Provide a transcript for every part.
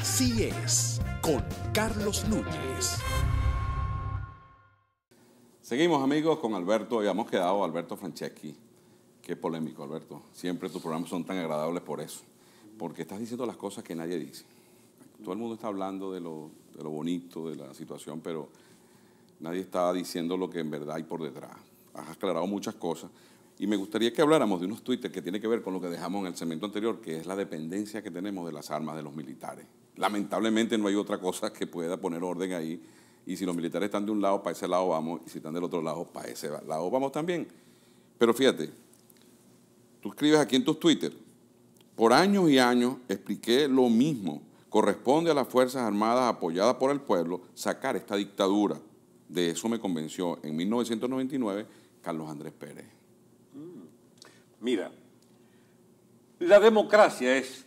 Así es, con Carlos Núñez. Seguimos amigos con Alberto, habíamos quedado Alberto Franceschi. Qué polémico, Alberto. Siempre tus programas son tan agradables por eso, porque estás diciendo las cosas que nadie dice. Todo el mundo está hablando de lo, de lo bonito, de la situación, pero nadie está diciendo lo que en verdad hay por detrás. Has aclarado muchas cosas, y me gustaría que habláramos de unos twitters que tiene que ver con lo que dejamos en el segmento anterior, que es la dependencia que tenemos de las armas de los militares. Lamentablemente no hay otra cosa que pueda poner orden ahí. Y si los militares están de un lado, para ese lado vamos. Y si están del otro lado, para ese lado vamos también. Pero fíjate, tú escribes aquí en tus Twitter, por años y años expliqué lo mismo. Corresponde a las Fuerzas Armadas apoyadas por el pueblo sacar esta dictadura. De eso me convenció en 1999 Carlos Andrés Pérez. Mira, la democracia es,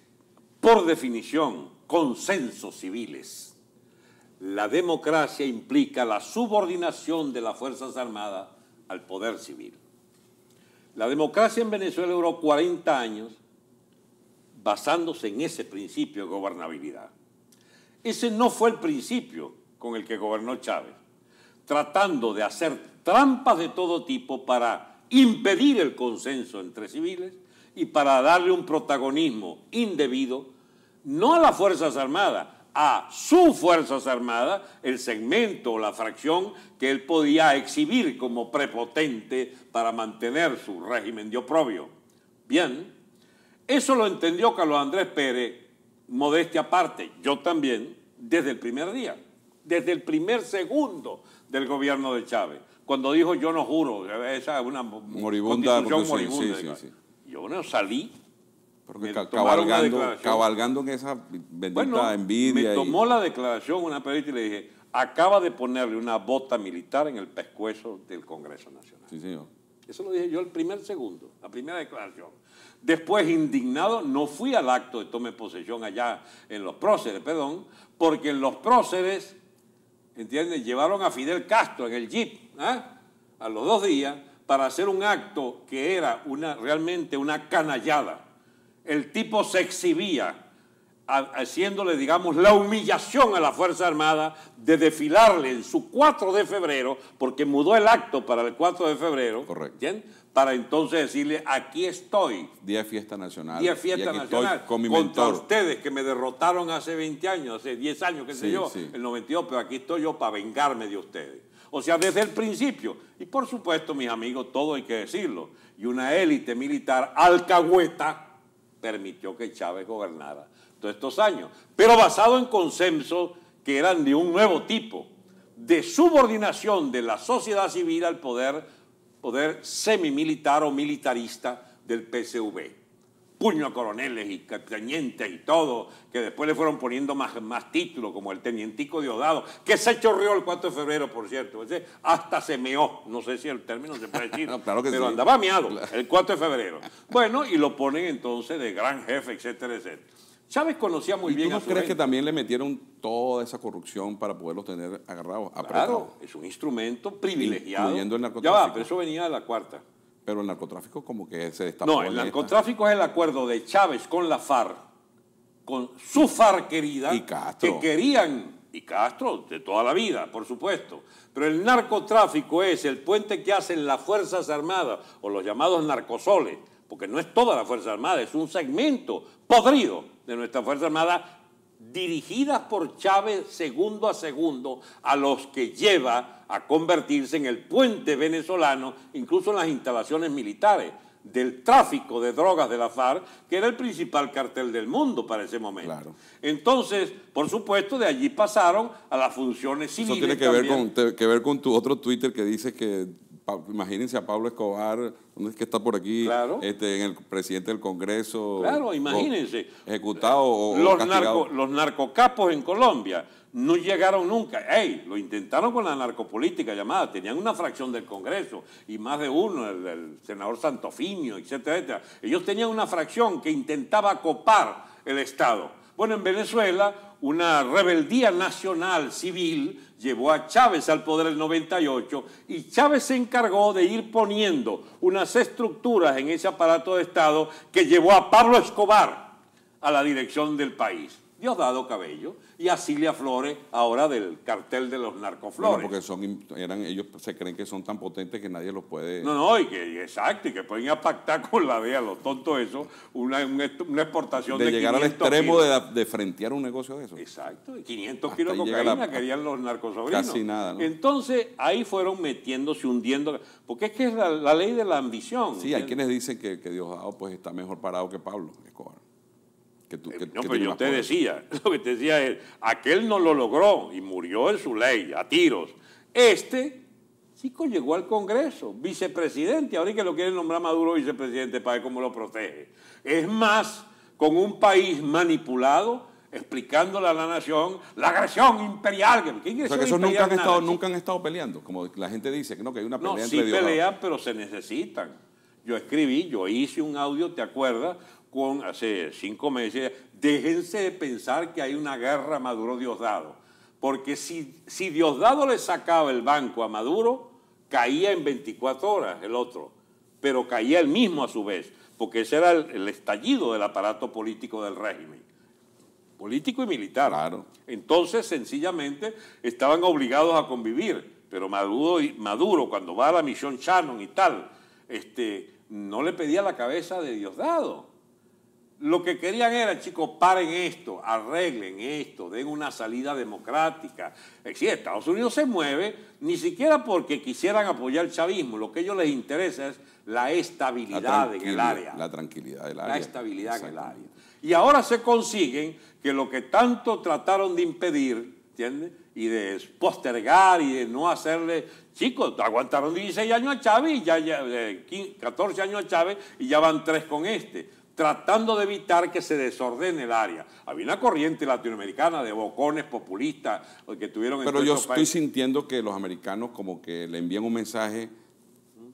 por definición, consensos civiles. La democracia implica la subordinación de las Fuerzas Armadas al poder civil. La democracia en Venezuela duró 40 años basándose en ese principio de gobernabilidad. Ese no fue el principio con el que gobernó Chávez, tratando de hacer trampas de todo tipo para impedir el consenso entre civiles y para darle un protagonismo indebido, no a las Fuerzas Armadas, a sus Fuerzas Armadas, el segmento o la fracción que él podía exhibir como prepotente para mantener su régimen de oprobio. Bien, eso lo entendió Carlos Andrés Pérez, modestia aparte, yo también, desde el primer día, desde el primer segundo del gobierno de Chávez cuando dijo yo no juro, esa es una moribunda, moribunda. Yo no salí. cabalgando, cabalgando en esa bendita envidia. Me tomó la declaración una periodista y le dije, acaba de ponerle una bota militar en el pescuezo del Congreso Nacional. Sí, señor. Eso lo dije yo el primer segundo, la primera declaración. Después, indignado, no fui al acto de tome posesión allá en los próceres, perdón, porque en los próceres ¿entiendes? Llevaron a Fidel Castro en el jeep ¿ah? a los dos días para hacer un acto que era una, realmente una canallada. El tipo se exhibía haciéndole, digamos, la humillación a la Fuerza Armada de desfilarle en su 4 de febrero, porque mudó el acto para el 4 de febrero, Correcto para entonces decirle, aquí estoy. Día de fiesta nacional. Día de fiesta nacional. con Contra ustedes que me derrotaron hace 20 años, hace 10 años, qué sé yo, el 92, pero aquí estoy yo para vengarme de ustedes. O sea, desde el principio. Y por supuesto, mis amigos, todo hay que decirlo. Y una élite militar alcahueta permitió que Chávez gobernara todos estos años. Pero basado en consensos que eran de un nuevo tipo, de subordinación de la sociedad civil al poder poder semimilitar o militarista del PSV. Puño a coroneles y tenientes y todo, que después le fueron poniendo más, más títulos, como el tenientico Odado, que se chorreó el 4 de febrero, por cierto. hasta se meó, no sé si el término se puede decir, pero andaba meado el 4 de febrero. Bueno, y lo ponen entonces de gran jefe, etcétera, etcétera. Chávez conocía muy ¿Y bien. ¿Tú no crees que también le metieron toda esa corrupción para poderlos tener agarrados? Claro, es un instrumento privilegiado. Incluyendo el narcotráfico. Ya va, pero eso venía de la cuarta. Pero el narcotráfico como que se destapó. No, el narcotráfico es el acuerdo de Chávez con la FARC, con su FARC querida, que querían, y Castro de toda la vida, por supuesto, pero el narcotráfico es el puente que hacen las Fuerzas Armadas, o los llamados narcosoles, porque no es toda la Fuerza Armada, es un segmento podrido de nuestra Fuerza Armada dirigidas por Chávez segundo a segundo a los que lleva a convertirse en el puente venezolano, incluso en las instalaciones militares, del tráfico de drogas de la FARC, que era el principal cartel del mundo para ese momento. Entonces, por supuesto, de allí pasaron a las funciones civiles. Eso tiene que, ver, con, que ver con tu otro Twitter que dice que imagínense a Pablo Escobar, es que está por aquí? Este, en el presidente del Congreso. Claro, imagínense. ejecutado o los, los narcocapos en Colombia no llegaron nunca. ¡Ey! Lo intentaron con la narcopolítica llamada. Tenían una fracción del Congreso y más de uno, el, senador Santofiño, etcétera, etcétera. Ellos tenían una fracción que intentaba copar el Estado. Bueno, en Venezuela una rebeldía nacional civil llevó a Chávez al poder el 98 y Chávez se encargó de ir poniendo unas estructuras en ese aparato de Estado que llevó a Pablo Escobar a la dirección del país dado Cabello y a Flores, ahora del cartel de los narcoflores. porque son, eran, ellos se creen que son tan potentes que nadie los puede... No, no, y que exacto, y que pueden pactar con la DEA, los tontos eso, una, exportación de De llegar al extremo de, frentear un negocio de eso. Exacto, 500 kilos de cocaína querían los narcosobrinos. Casi nada, Entonces, ahí fueron metiéndose, hundiendo, porque es que es la, ley de la ambición. Sí, hay quienes dicen que, que Diosdado pues está mejor parado que Pablo Escobar. Eh, no, pero yo te decía, lo que te decía es, aquel no lo logró y murió en su ley, a tiros. Este, chico, llegó al Congreso, vicepresidente, ahora que lo quiere nombrar Maduro vicepresidente para ver cómo lo protege. Es más, con un país manipulado, explicándole a la nación la agresión imperial. o sea, que eso nunca han, estado, nunca han estado peleando, como la gente dice, que no, que hay una pelea no, sí pelean, pero se necesitan. Yo escribí, yo hice un audio, ¿te acuerdas? hace cinco meses, déjense de pensar que hay una guerra Maduro-Diosdado. Porque si, si Diosdado le sacaba el banco a Maduro, caía en 24 horas el otro, pero caía el mismo a su vez, porque ese era el, estallido del aparato político del régimen, político y militar. Entonces, sencillamente, estaban obligados a convivir, pero Maduro, Maduro cuando va a la misión Shannon y tal, este, no le pedía la cabeza de Diosdado. Lo que querían era, chicos, paren esto, arreglen esto, den una salida democrática. Si Estados Unidos se mueve, ni siquiera porque quisieran apoyar el chavismo, lo que a ellos les interesa es la estabilidad en el área. La tranquilidad del área. La estabilidad en el área. Y ahora se consiguen que lo que tanto trataron de impedir, ¿entiendes? Y de postergar y de no hacerle. Chicos, aguantaron 16 años a Chávez, ya, 14 eh, años a Chávez y ya van tres con este tratando de evitar que se desordene el área. Había una corriente latinoamericana de bocones populistas que tuvieron en Pero yo estoy sintiendo que los americanos como que le envían un mensaje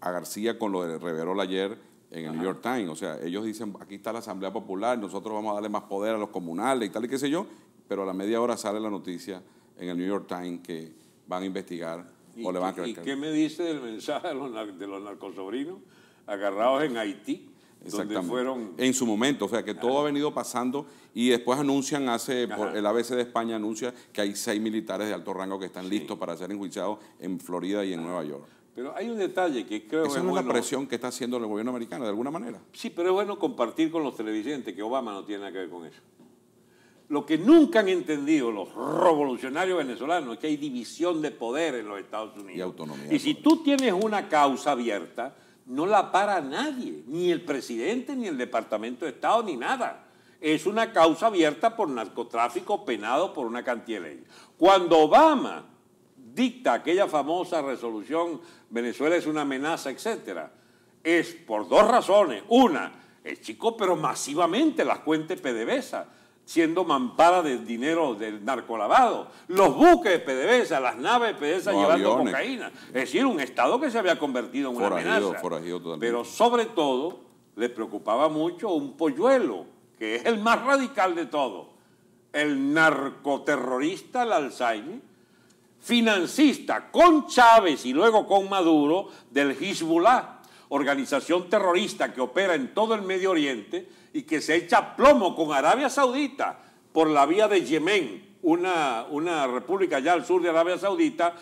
a García con lo de Reverol ayer en el New York Times. O sea, ellos dicen, aquí está la Asamblea Popular, nosotros vamos a darle más poder a los comunales y tal y qué sé yo, pero a la media hora sale la noticia en el New York Times que van a investigar o le van a qué me dice del mensaje de los, de los narcosobrinos agarrados en Haití? En su momento, o sea que todo ha venido pasando y después anuncian, hace el ABC de España anuncia que hay seis militares de alto rango que están listos para ser enjuiciados en Florida y en Nueva York. Pero hay un detalle que creo Esa es una presión que está haciendo el gobierno americano, de alguna manera. Sí, pero es bueno compartir con los televidentes que Obama no tiene nada que ver con eso. Lo que nunca han entendido los revolucionarios venezolanos es que hay división de poder en los Estados Unidos. Y autonomía. Y si tú tienes una causa abierta, no la para nadie, ni el presidente, ni el Departamento de Estado, ni nada. Es una causa abierta por narcotráfico penado por una cantidad de Cuando Obama dicta aquella famosa resolución Venezuela es una amenaza, etcétera, es por dos razones. Una, el chico, pero masivamente la cuentas PDVSA siendo mampara del dinero del narcolavado, los buques de PDVSA, las naves de PDVSA llevando cocaína. Es decir, un Estado que se había convertido en una amenaza. Pero sobre todo le preocupaba mucho un polluelo, que es el más radical de todos, el narcoterrorista, el Alzheimer, financista con Chávez y luego con Maduro del Hezbollah organización terrorista que opera en todo el Medio Oriente y que se echa plomo con Arabia Saudita por la vía de Yemen, una, una república ya al sur de Arabia Saudita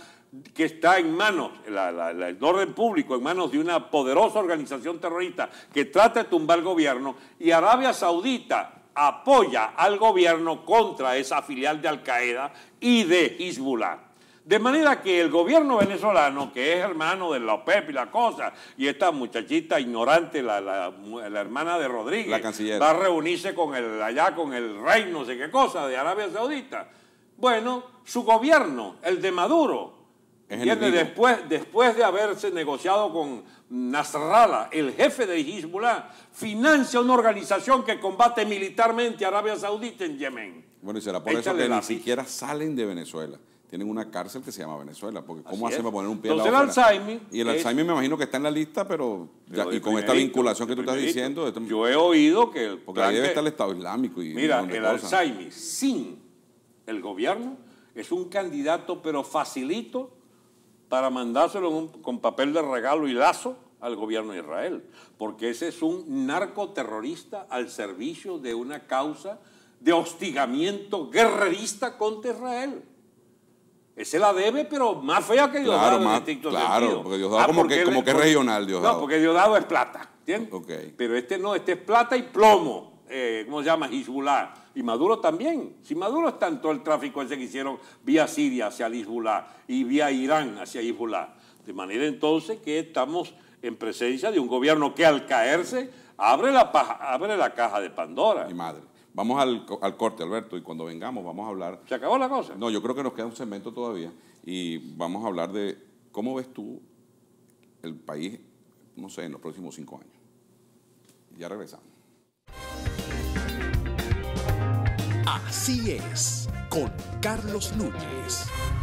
que está en manos, la, el orden público, en manos de una poderosa organización terrorista que trata de tumbar el gobierno y Arabia Saudita apoya al gobierno contra esa filial de Al Qaeda y de Hezbollah. De manera que el gobierno venezolano, que es hermano de la OPEP y la cosa, y esta muchachita ignorante, la, hermana de Rodríguez, va a reunirse con el, allá con el rey, no sé qué cosa, de Arabia Saudita. Bueno, su gobierno, el de Maduro, después, después de haberse negociado con Nasrallah, el jefe de Hezbollah, financia una organización que combate militarmente a Arabia Saudita en Yemen. Bueno, y será por eso que ni siquiera salen de Venezuela tienen una cárcel que se llama Venezuela, porque ¿cómo hacen para poner un pie la al el Alzheimer Y el Alzheimer me imagino que está en la lista, pero, y con esta vinculación que tú estás diciendo... yo he oído que... porque ahí debe estar el Estado Islámico y... Mira, el Alzheimer sin el gobierno es un candidato, pero facilito, para mandárselo con papel de regalo y lazo al gobierno de Israel, porque ese es un narcoterrorista al servicio de una causa de hostigamiento guerrerista contra Israel. Ese la debe, pero más fea que Diosdado. Claro, más, claro porque Diosdado ah, como, que, como que es regional, Diosdado. No, porque Diosdado es plata, Pero este no, este es plata y plomo, eh, ¿cómo se llama? Isbular. Y Maduro también. Si Maduro está en todo el tráfico ese que hicieron vía Siria hacia Isbular y vía Irán hacia Isbular. De manera entonces que estamos en presencia de un gobierno que al caerse abre la, abre la caja de Pandora. Mi madre. Vamos al, corte, Alberto, y cuando vengamos vamos a hablar... ¿Se acabó la cosa? No, yo creo que nos queda un segmento todavía y vamos a hablar de cómo ves tú el país, no sé, en los próximos cinco años. Ya regresamos. Así es, con Carlos Núñez.